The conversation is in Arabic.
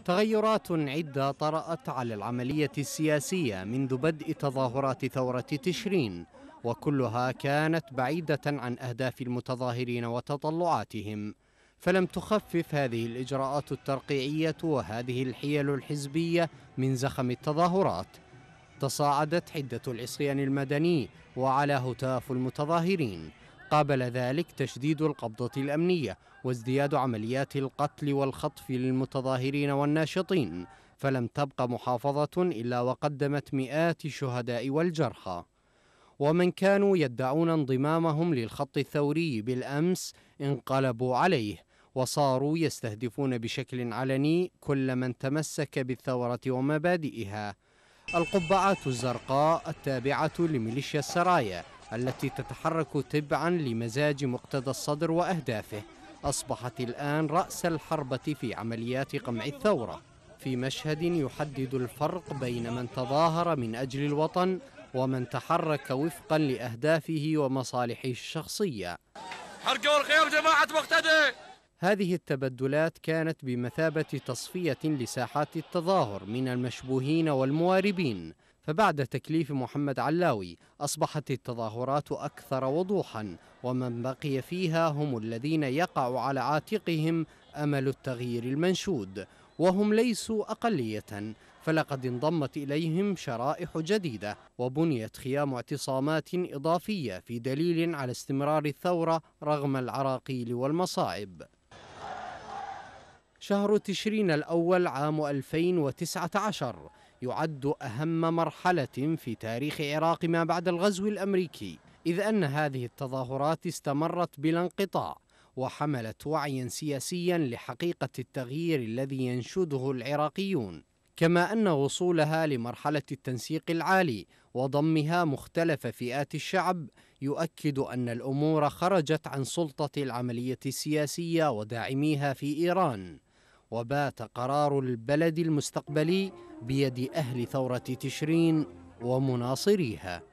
تغيرات عدة طرأت على العملية السياسية منذ بدء تظاهرات ثورة تشرين وكلها كانت بعيدة عن أهداف المتظاهرين وتطلعاتهم فلم تخفف هذه الإجراءات الترقيعية وهذه الحيل الحزبية من زخم التظاهرات تصاعدت حدة العصيان المدني وعلى هتاف المتظاهرين قابل ذلك تشديد القبضة الأمنية وازدياد عمليات القتل والخطف للمتظاهرين والناشطين فلم تبق محافظة إلا وقدمت مئات الشهداء والجرحى ومن كانوا يدعون انضمامهم للخط الثوري بالأمس انقلبوا عليه وصاروا يستهدفون بشكل علني كل من تمسك بالثورة ومبادئها القبعات الزرقاء التابعة لميليشيا السرايا التي تتحرك تبعا لمزاج مقتدى الصدر واهدافه اصبحت الان راس الحربه في عمليات قمع الثوره في مشهد يحدد الفرق بين من تظاهر من اجل الوطن ومن تحرك وفقا لاهدافه ومصالحه الشخصيه. حرقوا الخيام جماعه مقتدي! هذه التبدلات كانت بمثابه تصفيه لساحات التظاهر من المشبوهين والمواربين. فبعد تكليف محمد علاوي أصبحت التظاهرات أكثر وضوحا ومن بقي فيها هم الذين يقع على عاتقهم أمل التغيير المنشود وهم ليسوا أقلية فلقد انضمت إليهم شرائح جديدة وبنيت خيام اعتصامات إضافية في دليل على استمرار الثورة رغم العراقيل والمصاعب شهر تشرين الأول عام 2019 يعد أهم مرحلة في تاريخ العراق ما بعد الغزو الأمريكي إذ أن هذه التظاهرات استمرت بلا انقطاع وحملت وعيا سياسيا لحقيقة التغيير الذي ينشده العراقيون كما أن وصولها لمرحلة التنسيق العالي وضمها مختلف فئات الشعب يؤكد أن الأمور خرجت عن سلطة العملية السياسية وداعميها في إيران وبات قرار البلد المستقبلي بيد أهل ثورة تشرين ومناصريها